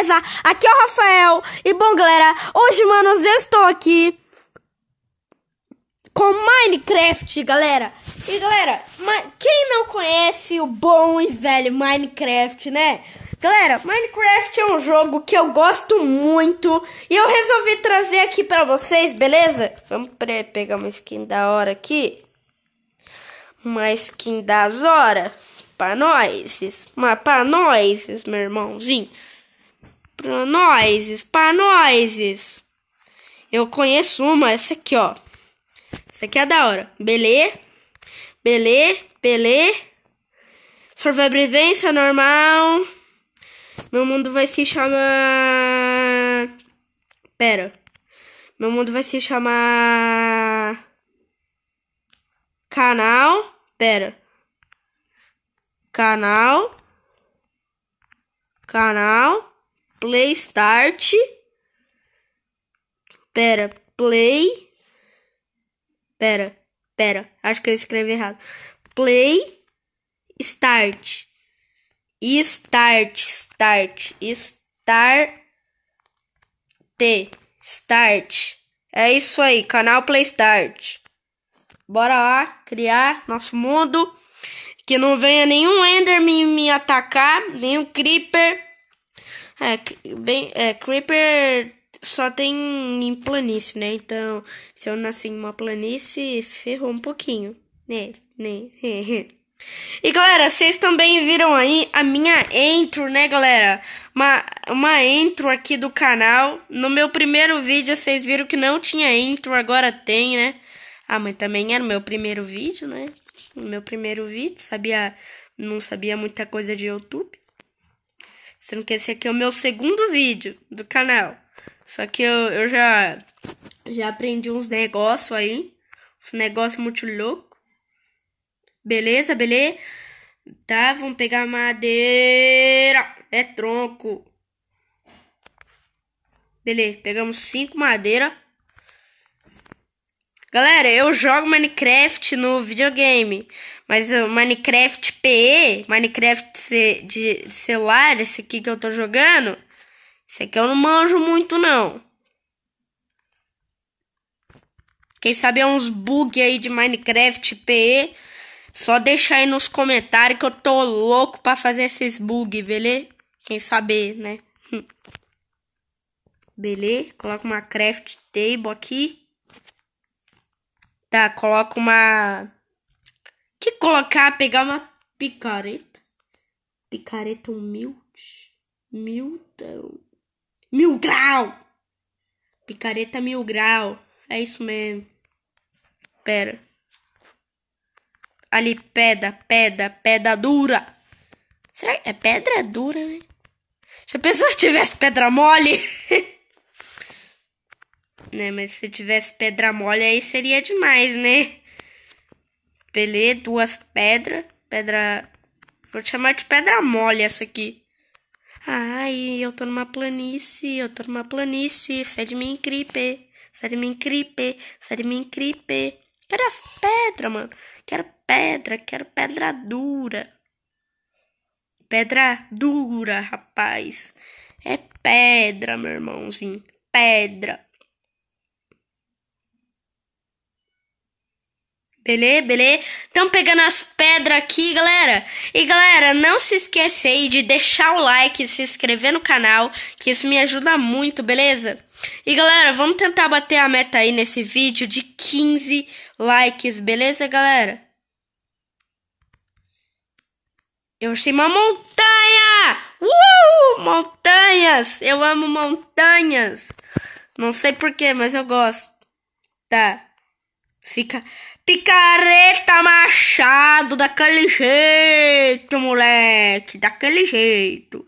beleza? Aqui é o Rafael. E bom, galera, hoje, manos, eu estou aqui com Minecraft, galera. E galera, quem não conhece o bom e velho Minecraft, né? Galera, Minecraft é um jogo que eu gosto muito e eu resolvi trazer aqui pra vocês, beleza? Vamos pegar uma skin da hora aqui. Uma skin das horas. Pra nós, mas pra nós, meu irmãozinho. Pronoises, panoises. Eu conheço uma, essa aqui, ó. Essa aqui é da hora. Belê, belê, belê. Sobrevivência normal. Meu mundo vai se chamar. Pera. Meu mundo vai se chamar. Canal. Pera. Canal. Canal. Play Start. Pera, Play. Pera, pera, acho que eu escrevi errado. Play Start. Start, start, start. Start. É isso aí, canal Play Start. Bora lá criar nosso mundo. Que não venha nenhum Enderman me atacar, nenhum Creeper. É, bem, é, Creeper só tem em planície, né? Então, se eu nasci em uma planície, ferrou um pouquinho, né? né? E galera, vocês também viram aí a minha intro, né, galera? Uma, uma intro aqui do canal. No meu primeiro vídeo, vocês viram que não tinha intro, agora tem, né? Ah, mas também era o meu primeiro vídeo, né? No meu primeiro vídeo, sabia, não sabia muita coisa de YouTube. Sendo que esse aqui é o meu segundo vídeo do canal. Só que eu, eu já, já aprendi uns negócios aí. Uns negócios muito louco. Beleza, beleza? Tá, vamos pegar madeira. É tronco. Beleza, pegamos cinco madeira. Galera, eu jogo Minecraft no videogame, mas o Minecraft PE, Minecraft de celular, esse aqui que eu tô jogando, esse aqui eu não manjo muito não. Quem sabe é uns bug aí de Minecraft PE, só deixa aí nos comentários que eu tô louco pra fazer esses bugs, beleza? Quem sabe, né? Beleza? Coloca uma craft table aqui. Tá, coloca uma. Que colocar? Pegar uma picareta. Picareta humilde. Mildão. Mil grau! Picareta mil grau. É isso mesmo. Pera. Ali, pedra, pedra, pedra dura. Será que é pedra dura, né? Já pensou se tivesse pedra mole? né? Mas se tivesse pedra mole aí seria demais, né? Pelé, duas pedras, pedra... Vou chamar de pedra mole essa aqui. Ai, eu tô numa planície, eu tô numa planície, sai de mim, creeper. Sai de mim, creeper. Sai de mim, creeper. Quero as pedras, mano. Quero pedra, quero pedra dura. Pedra dura, rapaz. É pedra, meu irmãozinho. Pedra. Beleza, beleza? Estão pegando as pedras aqui, galera. E galera, não se esquece aí de deixar o like, se inscrever no canal, que isso me ajuda muito, beleza? E galera, vamos tentar bater a meta aí nesse vídeo de 15 likes, beleza, galera? Eu achei uma montanha! Uh! Montanhas! Eu amo montanhas! Não sei porquê, mas eu gosto. Tá. Fica picareta machado daquele jeito, moleque, daquele jeito.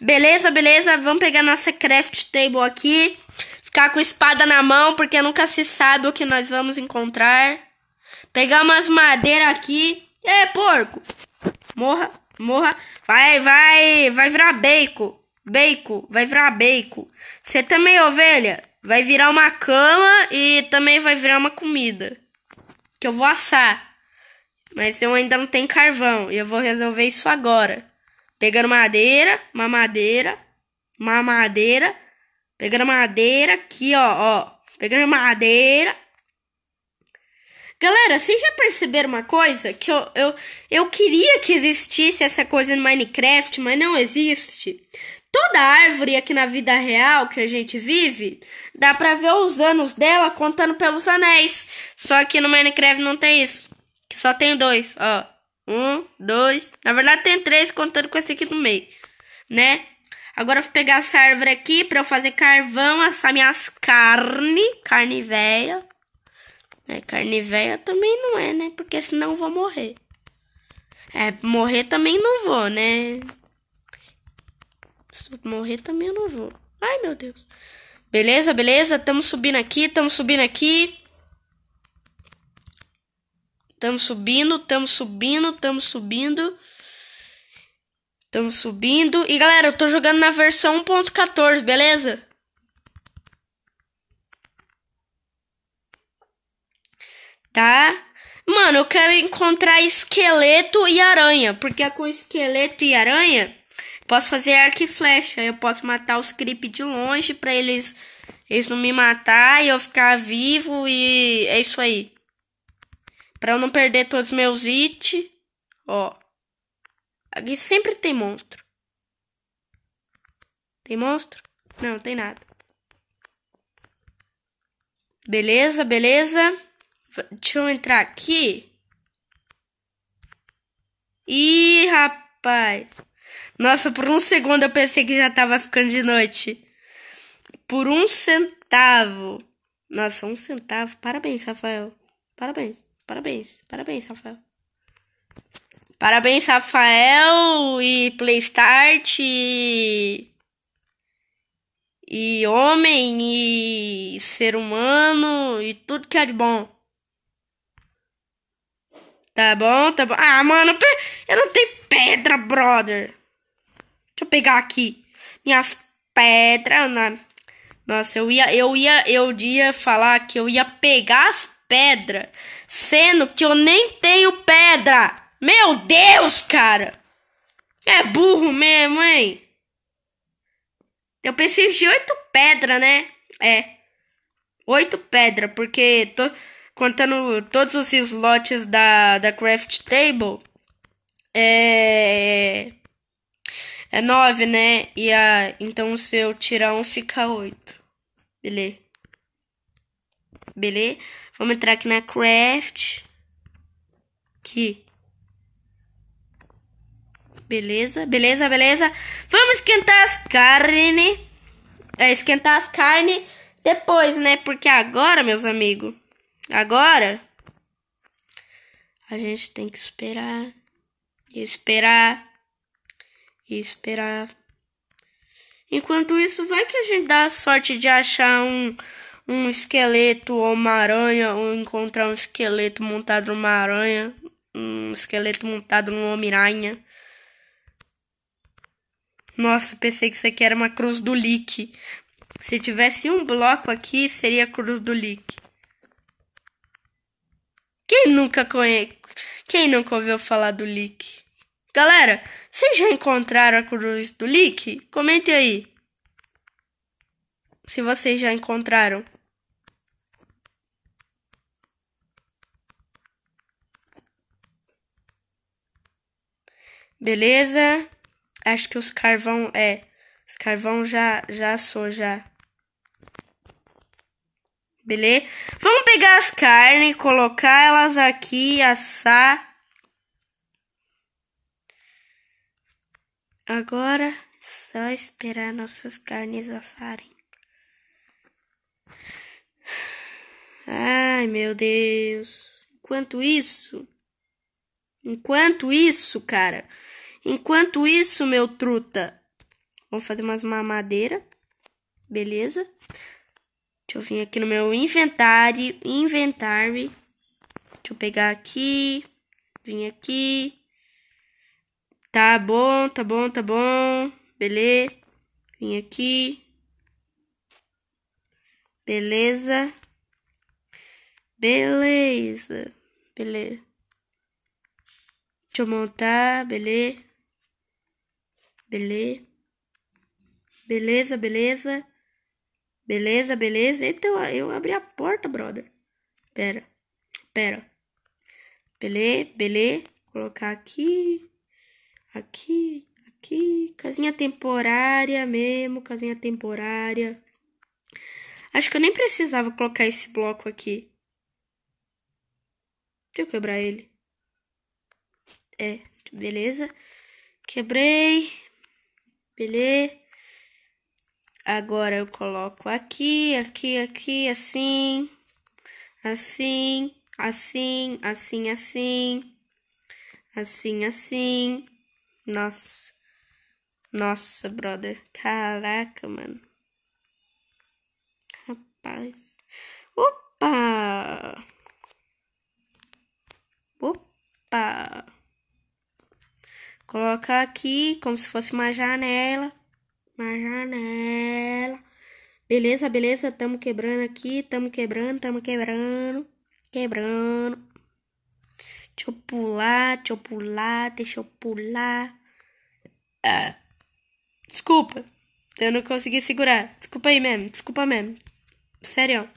Beleza, beleza, vamos pegar nossa craft table aqui, ficar com espada na mão, porque nunca se sabe o que nós vamos encontrar. Pegar umas madeiras aqui. É, porco. Morra, morra. Vai, vai, vai virar bacon. Bacon, vai virar bacon. Você também, ovelha? Vai virar uma cama e também vai virar uma comida. Que eu vou assar. Mas eu ainda não tenho carvão. E eu vou resolver isso agora. Pegando madeira, uma madeira, uma madeira. Pegando madeira aqui, ó, ó. Pegando madeira. Galera, vocês já perceberam uma coisa? Que eu, eu, eu queria que existisse essa coisa no Minecraft, mas não existe. Toda árvore aqui na vida real que a gente vive, dá pra ver os anos dela contando pelos anéis. Só que no Minecraft não tem isso. Que só tem dois, ó. Um, dois. Na verdade tem três contando com esse aqui no meio, né? Agora eu vou pegar essa árvore aqui pra eu fazer carvão, assar minhas carne, carne velha. É, carne velha também não é, né? Porque senão eu vou morrer. É, morrer também não vou, né? Se eu morrer também eu não vou. Ai, meu Deus. Beleza, beleza? Tamo subindo aqui, tamo subindo aqui. Tamo subindo, tamo subindo, tamo subindo. Tamo subindo. E galera, eu tô jogando na versão 1.14, beleza? Tá? Mano, eu quero encontrar esqueleto e aranha. Porque é com esqueleto e aranha Posso fazer arco e flecha. Eu posso matar os creep de longe para eles eles não me matar e eu ficar vivo e é isso aí. Para eu não perder todos os meus itens. ó. Aqui sempre tem monstro. Tem monstro? Não, não tem nada. Beleza, beleza. Deixa eu entrar aqui. Ih, rapaz. Nossa, por um segundo eu pensei que já tava ficando de noite. Por um centavo. Nossa, um centavo. Parabéns, Rafael. Parabéns, parabéns, parabéns, Rafael. Parabéns, Rafael e Playstart e... e homem e ser humano e tudo que é de bom. Tá bom, tá bom. Ah, mano, eu não tenho pedra, brother. Deixa eu pegar aqui minhas pedras. Na... Né? Nossa, eu ia, eu ia, eu ia falar que eu ia pegar as pedras, sendo que eu nem tenho pedra. Meu Deus, cara! É burro mesmo, hein? Eu preciso de oito pedras, né? É. Oito pedras, porque tô contando todos os slots da, da Craft Table. É. É 9, né? E a, então se eu tirar 1 um, fica 8. Beleza. Beleza? Vamos entrar aqui na craft. Aqui. Beleza, beleza, beleza. Vamos esquentar as carnes. É, esquentar as carnes depois, né? Porque agora, meus amigos, agora a gente tem que esperar. E esperar e esperar. Enquanto isso, vai que a gente dá a sorte de achar um, um esqueleto ou uma aranha, ou encontrar um esqueleto montado numa aranha, um esqueleto montado num homem-aranha. Nossa, pensei que isso aqui era uma cruz do leak. Se tivesse um bloco aqui, seria a cruz do leak. Quem nunca conhece? Quem nunca ouviu falar do leak? Galera, vocês já encontraram a cruz do Lick? Comentem aí. Se vocês já encontraram. Beleza? Acho que os carvão é. Os carvão já já assou já. Beleza? Vamos pegar as carnes, colocar elas aqui, assar. Agora é só esperar nossas carnes assarem. Ai, meu Deus. Enquanto isso, enquanto isso, cara, enquanto isso, meu truta, vamos fazer mais uma madeira. Beleza? Deixa eu vir aqui no meu inventário, inventário. Deixa eu pegar aqui, vim aqui. Tá bom, tá bom, tá bom. Beleza. Vim aqui. Beleza. Beleza. Beleza. Deixa eu montar. Beleza. Beleza. Beleza, beleza. Beleza, beleza. Eita, eu, abri a porta, brother. Pera. Pera. Beleza, beleza. Colocar aqui aqui, aqui, casinha temporária mesmo, casinha temporária. Acho que eu nem precisava colocar esse bloco aqui. Deixa eu quebrar ele. É, beleza. Quebrei. Beleza. Agora eu coloco aqui, aqui, aqui, assim. Assim, assim, assim, assim. Assim, assim. Nossa. Nossa, brother. Caraca, mano. Rapaz. Opa! Opa! Coloca aqui como se fosse uma janela. Uma janela. Beleza, beleza? Tamo quebrando aqui, tamo quebrando, tamo quebrando. Quebrando. Deixa eu pular, deixa eu pular, deixa eu pular. Ah. Desculpa. Eu não consegui segurar. Desculpa aí mesmo, desculpa mesmo. Sério.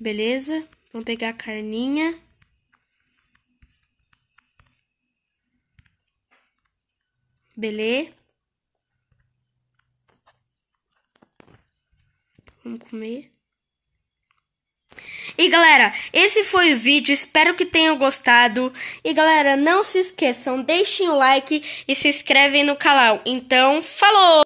Beleza? Vamos pegar a carninha. Beleza? Vamos comer. E galera, esse foi o vídeo, espero que tenham gostado. E galera, não se esqueçam, deixem o like e se inscrevem no canal. Então, falou!